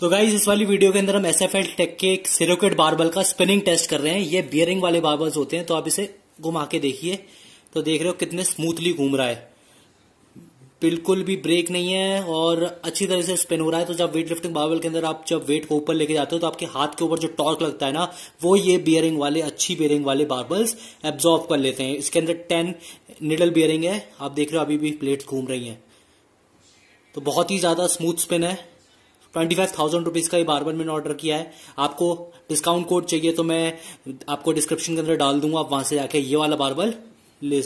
तो गाइज इस वाली वीडियो के अंदर हम एस एफ एल टेक के एक सिरोकेट बारबल का स्पिनिंग टेस्ट कर रहे हैं ये बियरिंग वाले बारबल्स होते हैं तो आप इसे घुमा के देखिए तो देख रहे हो कितने स्मूथली घूम रहा है बिल्कुल भी ब्रेक नहीं है और अच्छी तरह से स्पिन हो रहा है तो जब वेट लिफ्टिंग बारबल के अंदर आप जब वेट को ऊपर लेके जाते हो तो आपके हाथ के ऊपर जो टॉर्क लगता है ना वो ये बियरिंग वाले अच्छी बियरिंग वाले बारबल्स एब्जॉर्व कर लेते हैं इसके अंदर टेन निडल बियरिंग है आप देख रहे हो अभी भी प्लेट्स घूम रही है तो बहुत ही ज्यादा स्मूथ स्पिन है ट्वेंटी फाइव थाउजेंड रुपीज़ का ये बारबर मैंने ऑर्डर किया है आपको डिस्काउंट कोड चाहिए तो मैं आपको डिस्क्रिप्शन के अंदर डाल दूंगा आप वहां से जाके ये वाला बारबल ले